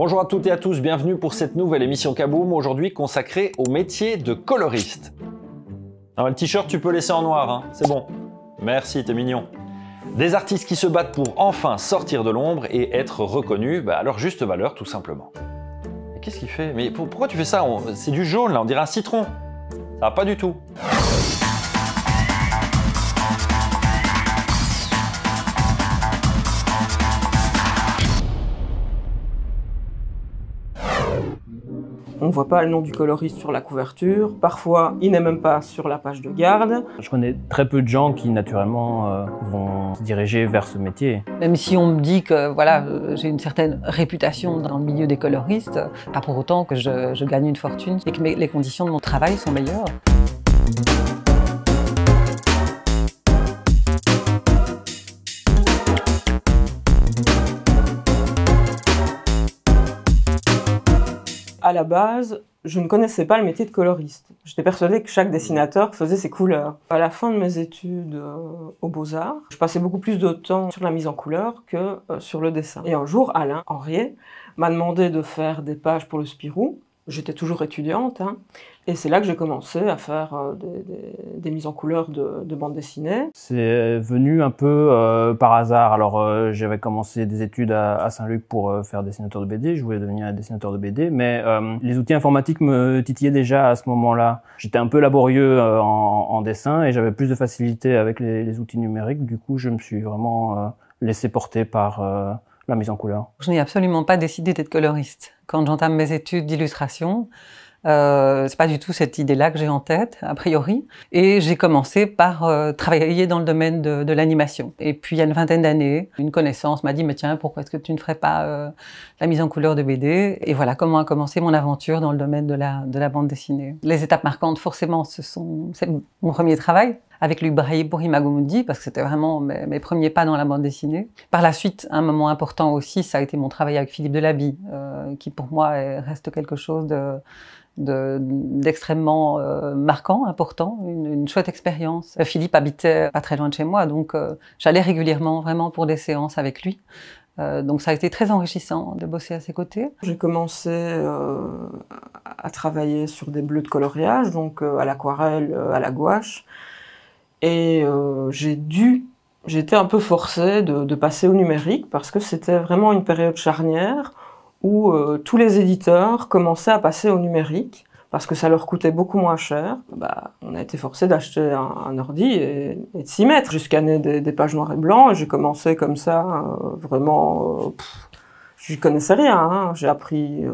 Bonjour à toutes et à tous, bienvenue pour cette nouvelle émission Kaboom, aujourd'hui consacrée au métier de coloriste. Ah, le t-shirt, tu peux laisser en noir, hein, c'est bon. Merci, t'es mignon. Des artistes qui se battent pour enfin sortir de l'ombre et être reconnus bah, à leur juste valeur, tout simplement. Qu'est-ce qu'il fait Mais pourquoi tu fais ça C'est du jaune, là, on dirait un citron. Ça va pas du tout. On ne voit pas le nom du coloriste sur la couverture. Parfois, il n'est même pas sur la page de garde. Je connais très peu de gens qui, naturellement, euh, vont se diriger vers ce métier. Même si on me dit que voilà, euh, j'ai une certaine réputation dans le milieu des coloristes, pas pour autant que je, gagne une fortune et que les conditions de mon travail sont meilleures. à la base, je ne connaissais pas le métier de coloriste. J'étais persuadée que chaque dessinateur faisait ses couleurs. À la fin de mes études euh, aux Beaux-Arts, je passais beaucoup plus de temps sur la mise en couleur que euh, sur le dessin. Et un jour, Alain Henriet m'a demandé de faire des pages pour le Spirou j'étais toujours étudiante, hein, et c'est là que j'ai commencé à faire euh, des, des, des mises en couleur de, de bandes dessinées. C'est venu un peu euh, par hasard. Alors euh, j'avais commencé des études à, à Saint-Luc pour faire dessinateur de BD, je voulais devenir dessinateur de BD, mais les outils informatiques me titillaient déjà à ce moment-là. J'étais un peu laborieux en, en, dessin et j'avais plus de facilité avec les, les, outils numériques, du coup je me suis vraiment laissé porter par la mise en couleur Je n'ai absolument pas décidé d'être coloriste. Quand j'entame mes études d'illustration, euh, c'est pas du tout cette idée-là que j'ai en tête, a priori. Et j'ai commencé par euh, travailler dans le domaine de, l'animation. Et puis, il y a une vingtaine d'années, une connaissance m'a dit, mais tiens, pourquoi est-ce que tu ne ferais pas euh, la mise en couleur de BD Et voilà comment a commencé mon aventure dans le domaine de la, bande dessinée. Les étapes marquantes, forcément, ce sont mon premier travail, avec Luc Braille pour Imagomundi, parce que c'était vraiment mes, premiers pas dans la bande dessinée. Par la suite, un moment important aussi, ça a été mon travail avec Philippe Delaby, euh, qui pour moi reste quelque chose d'extrêmement euh, marquant, important, une, chouette expérience. Euh, Philippe habitait pas très loin de chez moi, donc j'allais régulièrement vraiment pour des séances avec lui. donc ça a été très enrichissant de bosser à ses côtés. J'ai commencé à travailler sur des bleus de coloriage, donc à l'aquarelle, à la gouache. Et euh, j'ai dû, j'étais un peu forcée de, de, passer au numérique parce que c'était vraiment une période charnière où euh, tous les éditeurs commençaient à passer au numérique parce que ça leur coûtait beaucoup moins cher. Bah, on a été forcés d'acheter un, un, ordi et, et de s'y mettre. J'ai scanné des, des, pages noires et blancs et j'ai commencé comme ça, euh, vraiment. je euh, je connaissais rien, hein. j'ai appris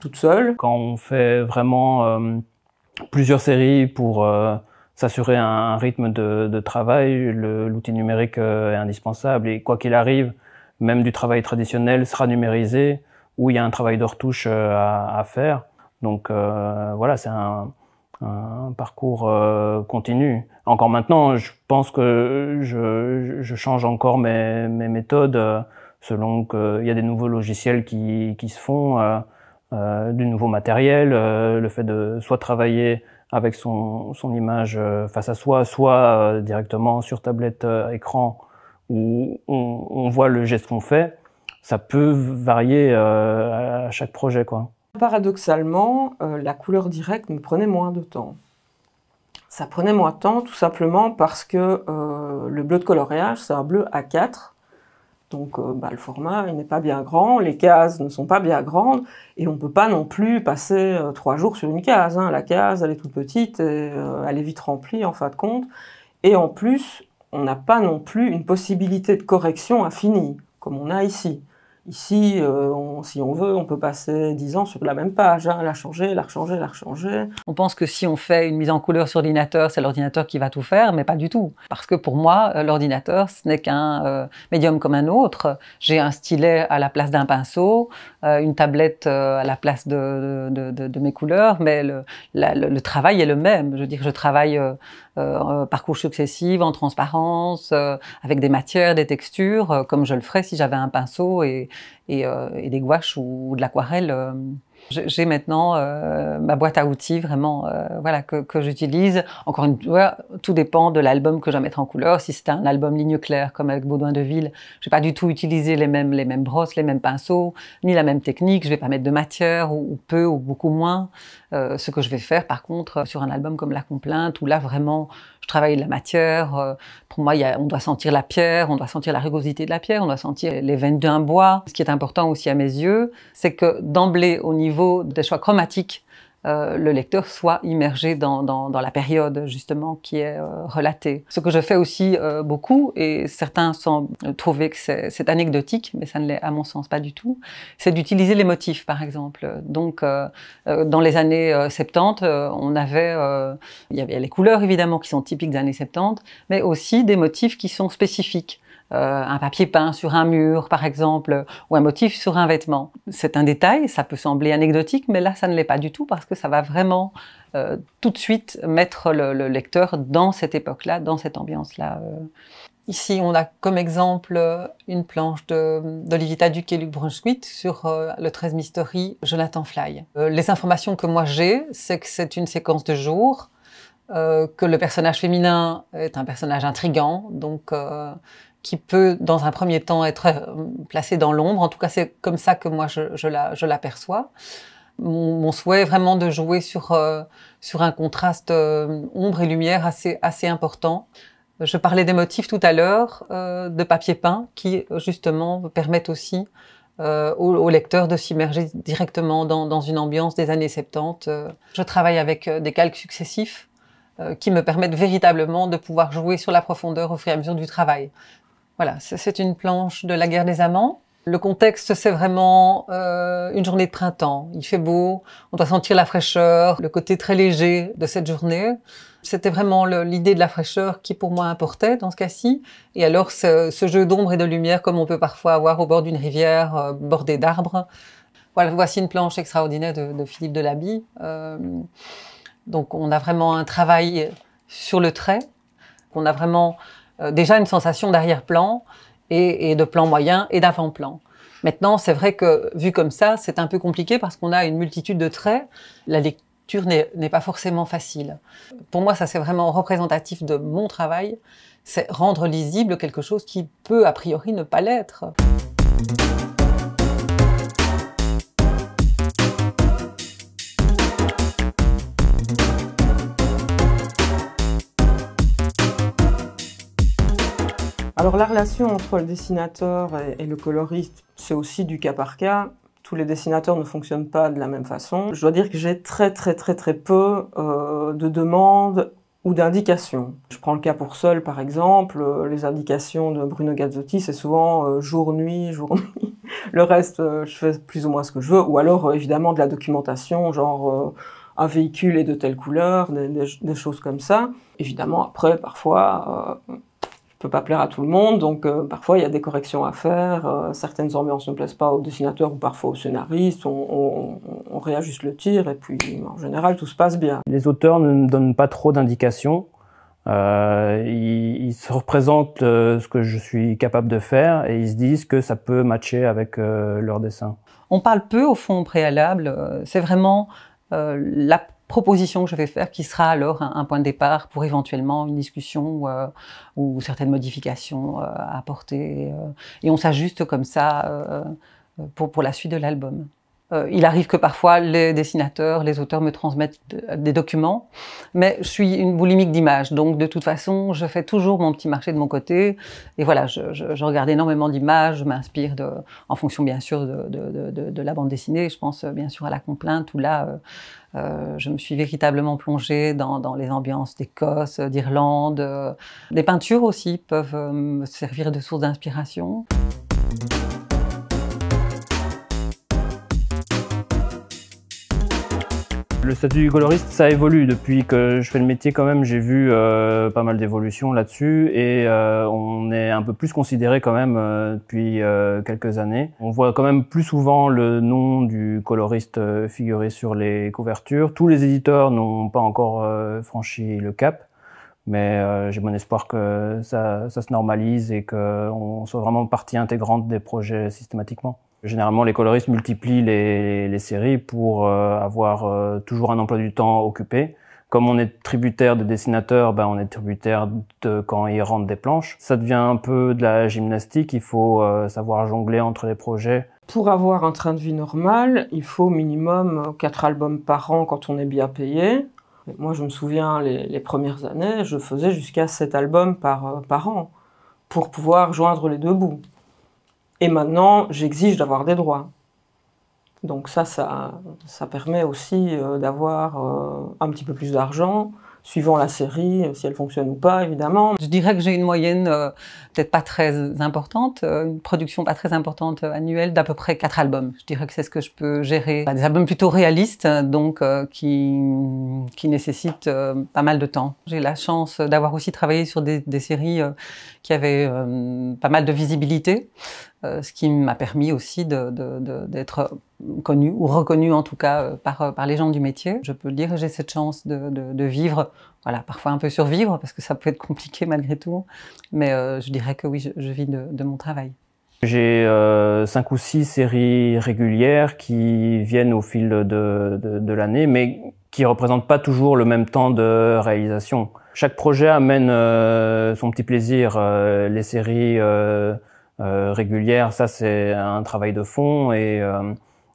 toute seule. Quand on fait vraiment plusieurs séries pour euh, s'assurer un, rythme de, de travail. L'outil numérique euh, est indispensable et quoi qu'il arrive, même du travail traditionnel sera numérisé où il y a un travail de retouche euh, à, à faire. Donc euh, voilà, c'est un, un, parcours continu. Encore maintenant, je pense que je, je change encore mes, mes méthodes selon qu'il y a des nouveaux logiciels qui, qui se font, du nouveau matériel, le fait de soit travailler avec son, image euh, face à soi, soit euh, directement sur tablette euh, écran où on, voit le geste qu'on fait, ça peut varier à chaque projet. Quoi. Paradoxalement, la couleur directe me prenait moins de temps. Ça prenait moins de temps tout simplement parce que le bleu de coloriage, c'est un bleu A4 donc euh, bah, le format, il n'est pas bien grand, les cases ne sont pas bien grandes, et on ne peut pas non plus passer euh, trois jours sur une case. Hein. La case, elle est toute petite, et, euh, elle est vite remplie en fin de compte. Et en plus, on n'a pas non plus une possibilité de correction infinie, comme on a ici. Ici, euh, si on veut, on peut passer 10 ans sur la même page, hein, la changer, la changer, la changer. On pense que si on fait une mise en couleur sur l'ordinateur, c'est l'ordinateur qui va tout faire, mais pas du tout. Parce que pour moi, euh, l'ordinateur, ce n'est qu'un euh, médium comme un autre. J'ai un stylet à la place d'un pinceau, une tablette à la place de, mes couleurs, mais le, le, travail est le même. Je veux dire, je travaille par couches successives, en transparence, avec des matières, des textures, comme je le ferais si j'avais un pinceau et, euh, et, des gouaches ou de l'aquarelle euh, j'ai maintenant euh, ma boîte à outils vraiment euh, voilà que, j'utilise. Encore une fois, tout dépend de l'album que je vais mettre en couleur. Si c'est un album ligne claire comme avec Baudouin de Ville, je vais pas du tout utiliser les mêmes les mêmes brosses, les mêmes pinceaux, ni la même technique. Je vais pas mettre de matière ou, peu ou beaucoup moins. Euh, ce que je vais faire, par contre, sur un album comme La Complainte, où là vraiment je travaille la matière. pour moi, on doit sentir la pierre, on doit sentir la rugosité de la pierre, on doit sentir les veines d'un bois. Ce qui est important aussi à mes yeux, c'est que d'emblée au niveau des choix chromatiques, euh, le lecteur soit immergé dans, la période justement qui est euh, relatée. Ce que je fais aussi euh, beaucoup, et certains semblent trouver que c'est anecdotique, mais ça ne l'est à mon sens pas du tout, c'est d'utiliser les motifs par exemple. Donc dans les années 70, on avait, il y avait les couleurs évidemment qui sont typiques des années 70, mais aussi des motifs qui sont spécifiques. Euh, un papier peint sur un mur, par exemple, ou un motif sur un vêtement. C'est un détail, ça peut sembler anecdotique, mais là, ça ne l'est pas du tout parce que ça va vraiment euh, tout de suite mettre le, lecteur dans cette époque-là, dans cette ambiance-là. Euh. Ici, on a comme exemple une planche d'Olivita Duc et Luc Brunswick sur le 13 Mystery Jonathan Fly. les informations que moi j'ai, c'est que c'est une séquence de jour, que le personnage féminin est un personnage intrigant, donc qui peut, dans un premier temps, être euh, placé dans l'ombre. En tout cas, c'est comme ça que moi, je, je l'aperçois. mon, mon, souhait est vraiment de jouer sur, euh, sur un contraste euh, ombre et lumière assez, assez important. Je parlais des motifs tout à l'heure, euh, de papier peint, qui justement permettent aussi euh, au, lecteur de s'immerger directement dans, dans, une ambiance des années 70. je travaille avec des calques successifs qui me permettent véritablement de pouvoir jouer sur la profondeur au fur et à mesure du travail. Voilà, c'est une planche de la guerre des amants. Le contexte, c'est vraiment euh, une journée de printemps. Il fait beau, on doit sentir la fraîcheur, le côté très léger de cette journée. C'était vraiment l'idée de la fraîcheur qui, pour moi, importait dans ce cas-ci. Et alors, ce, jeu d'ombre et de lumière, comme on peut parfois avoir au bord d'une rivière euh, bordée d'arbres. Voilà, voici une planche extraordinaire de, Philippe Delaby. Euh, donc, on a vraiment un travail sur le trait. On a vraiment euh, déjà une sensation d'arrière-plan et, de plan moyen et d'avant-plan. Maintenant, c'est vrai que vu comme ça, c'est un peu compliqué parce qu'on a une multitude de traits. La lecture n'est pas forcément facile. Pour moi, ça c'est vraiment représentatif de mon travail. C'est rendre lisible quelque chose qui peut a priori ne pas l'être. Alors la relation entre le dessinateur et, le coloriste, c'est aussi du cas par cas. Tous les dessinateurs ne fonctionnent pas de la même façon. Je dois dire que j'ai très très très très peu euh, de demandes ou d'indications. Je prends le cas pour Seul par exemple, euh, les indications de Bruno Gazzotti, c'est souvent euh, jour-nuit, jour-nuit. Le reste, je fais plus ou moins ce que je veux, ou alors évidemment de la documentation, genre un véhicule est de telle couleur, des, choses comme ça. Évidemment, après, parfois, peut pas plaire à tout le monde, donc euh, parfois il y a des corrections à faire, euh, certaines ambiances ne plaisent pas au dessinateur ou parfois au scénariste, on, réajuste le tir et puis en général tout se passe bien. Les auteurs ne donnent pas trop d'indications, euh, ils, se représentent ce que je suis capable de faire et ils se disent que ça peut matcher avec leur dessin. On parle peu au fond au préalable, c'est vraiment euh, la proposition que je vais faire qui sera alors un, point de départ pour éventuellement une discussion euh, ou certaines modifications euh, à apporter. Euh, et on s'ajuste comme ça pour la suite de l'album. Euh, il arrive que parfois les dessinateurs, les auteurs me transmettent des documents, mais je suis une boulimique d'images, donc de toute façon, je fais toujours mon petit marché de mon côté, et voilà, je, regarde énormément d'images, je m'inspire en fonction bien sûr de, la bande dessinée, je pense bien sûr à la complainte, où là, euh, euh, je me suis véritablement plongée dans, les ambiances d'Écosse, d'Irlande, des peintures aussi peuvent me servir de source d'inspiration. Le statut du coloriste, ça évolue. Depuis que je fais le métier, quand même, j'ai vu euh, pas mal d'évolutions là-dessus et euh, on est un peu plus considéré quand même euh, depuis quelques années. On voit quand même plus souvent le nom du coloriste figuré sur les couvertures. Tous les éditeurs n'ont pas encore franchi le cap. Mais j'ai bon espoir que ça, ça se normalise et qu'on soit vraiment partie intégrante des projets systématiquement. Généralement, les coloristes multiplient les, séries pour euh, avoir euh, toujours un emploi du temps occupé. Comme on est tributaire des dessinateurs, ben on est tributaire de quand ils rentrent des planches. Ça devient un peu de la gymnastique, il faut euh, savoir jongler entre les projets. Pour avoir un train de vie normal, il faut au minimum 4 albums par an quand on est bien payé. Moi, je me souviens, les, premières années, je faisais jusqu'à 7 albums par an pour pouvoir joindre les deux bouts. Et maintenant, j'exige d'avoir des droits. Donc ça, ça, ça permet aussi euh, d'avoir euh, un petit peu plus d'argent, suivant la série, euh, si elle fonctionne ou pas, évidemment. Je dirais que j'ai une moyenne peut-être pas très importante, une production pas très importante annuelle d'à peu près 4 albums. Je dirais que c'est ce que je peux gérer. Bah, des albums plutôt réalistes, donc qui, qui nécessitent pas mal de temps. J'ai la chance d'avoir aussi travaillé sur des, des séries qui avaient pas mal de visibilité. Euh, ce qui m'a permis aussi d'être connu ou reconnu en tout cas euh, par, euh, par les gens du métier. Je peux dire que j'ai cette chance de, de, de, vivre, voilà, parfois un peu survivre parce que ça peut être compliqué malgré tout, mais je dirais que oui, je, vis de, de, mon travail. J'ai euh, cinq ou six séries régulières qui viennent au fil de, l'année, mais qui représentent pas toujours le même temps de réalisation. Chaque projet amène son petit plaisir. les séries euh, régulière, ça c'est un travail de fond et euh,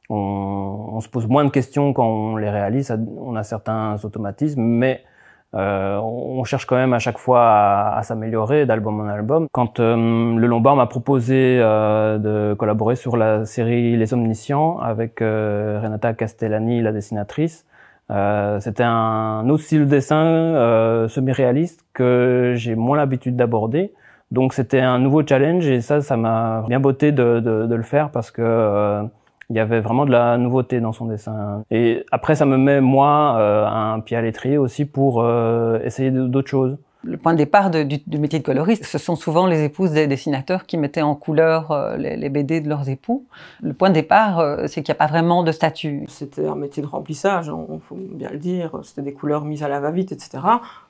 on, on, se pose moins de questions quand on les réalise. On a certains automatismes, mais euh, on cherche quand même à chaque fois à, s'améliorer d'album en album. Quand le Lombard m'a proposé de collaborer sur la série Les Omniscients avec Renata Castellani, la dessinatrice, c'était un autre style de dessin semi-réaliste que j'ai moins l'habitude d'aborder. Donc c'était un nouveau challenge et ça, ça m'a bien botté de, le faire parce que euh, il y avait vraiment de la nouveauté dans son dessin. Et après, ça me met moi euh, un pied à l'étrier aussi pour euh, essayer d'autres choses. Le point de départ du, métier de coloriste, ce sont souvent les épouses des dessinateurs qui mettaient en couleur euh, les, BD de leurs époux. Le point de départ, euh, c'est qu'il n'y a pas vraiment de statut. C'était un métier de remplissage, on faut bien le dire. C'était des couleurs mises à la va-vite, etc.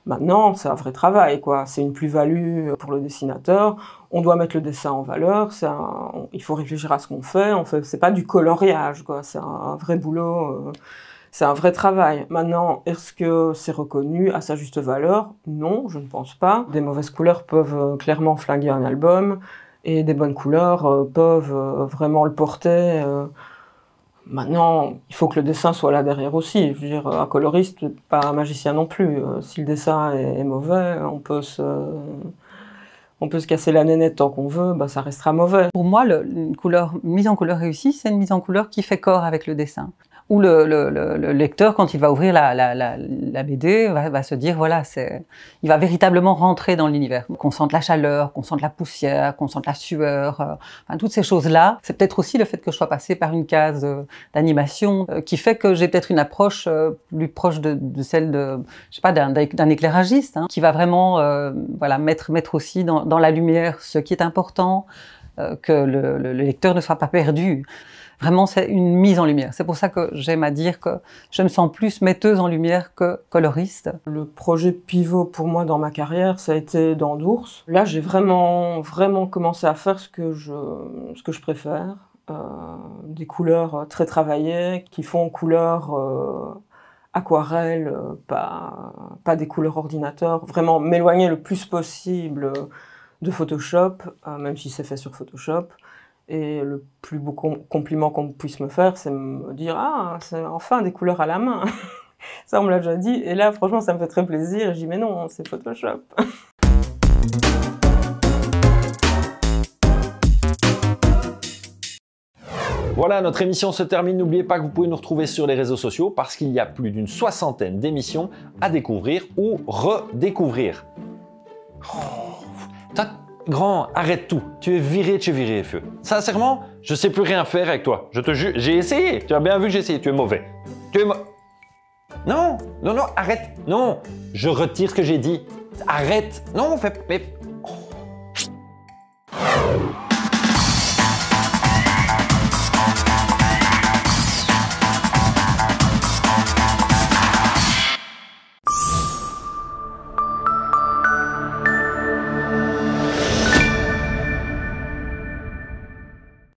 Maintenant, c'est un vrai travail, quoi. C'est une plus-value pour le dessinateur. On doit mettre le dessin en valeur. il faut réfléchir à ce qu'on fait. On fait, c'est pas du coloriage, quoi. C'est un, vrai boulot. Euh, c'est un vrai travail. Maintenant, est-ce que c'est reconnu à sa juste valeur Non, je ne pense pas. Des mauvaises couleurs peuvent euh, clairement flinguer un album et des bonnes couleurs euh, peuvent euh, vraiment le porter. Maintenant, il faut que le dessin soit là derrière aussi. Je veux dire, un coloriste, pas un magicien non plus. Si le dessin est mauvais, on peut se on peut se casser la nénette tant qu'on veut, bah, ça restera mauvais. Pour moi, une couleur mise en couleur réussie, c'est une mise en couleur qui fait corps avec le dessin où le, le, le, lecteur, quand il va ouvrir la, la, la, la BD, va, va, se dire, voilà, c'est, il va véritablement rentrer dans l'univers. Qu'on sente la chaleur, qu'on sente la poussière, qu'on sente la sueur, euh, enfin, toutes ces choses-là. C'est peut-être aussi le fait que je sois passé par une case euh, d'animation euh, qui fait que j'ai peut-être une approche plus proche de, de, celle de, je sais pas, d'un, éclairagiste, hein, qui va vraiment, voilà, mettre, mettre aussi dans, dans, la lumière ce qui est important, que le, le lecteur ne soit pas perdu. Vraiment, c'est une mise en lumière. C'est pour ça que j'aime à dire que je me sens plus metteuse en lumière que coloriste. Le projet pivot pour moi dans ma carrière, ça a été dans Dours. Là, j'ai vraiment, vraiment commencé à faire ce que je, ce que je préfère. Euh, des couleurs euh, très travaillées qui font couleur euh, aquarelle, euh, pas, pas des couleurs ordinateur. Vraiment m'éloigner le plus possible de Photoshop, même si c'est fait sur Photoshop. Et le plus beau compliment qu'on puisse me faire, c'est me dire Ah, c'est enfin des couleurs à la main. ça, on me l'a déjà dit. Et là, franchement, ça me fait très plaisir. Je dis Mais non, c'est Photoshop. Voilà, notre émission se termine. N'oubliez pas que vous pouvez nous retrouver sur les réseaux sociaux parce qu'il y a plus d'une soixantaine d'émissions à découvrir ou redécouvrir. Oh, grand, arrête tout. Tu es viré, tu es viré, feu. Sincèrement, je sais plus rien faire avec toi. Je te jure, j'ai essayé. Tu as bien vu que j'ai essayé. Tu es mauvais. Tu es mo Non, non, non, arrête. Non, je retire ce que j'ai dit. Arrête. Non, fais. Mais...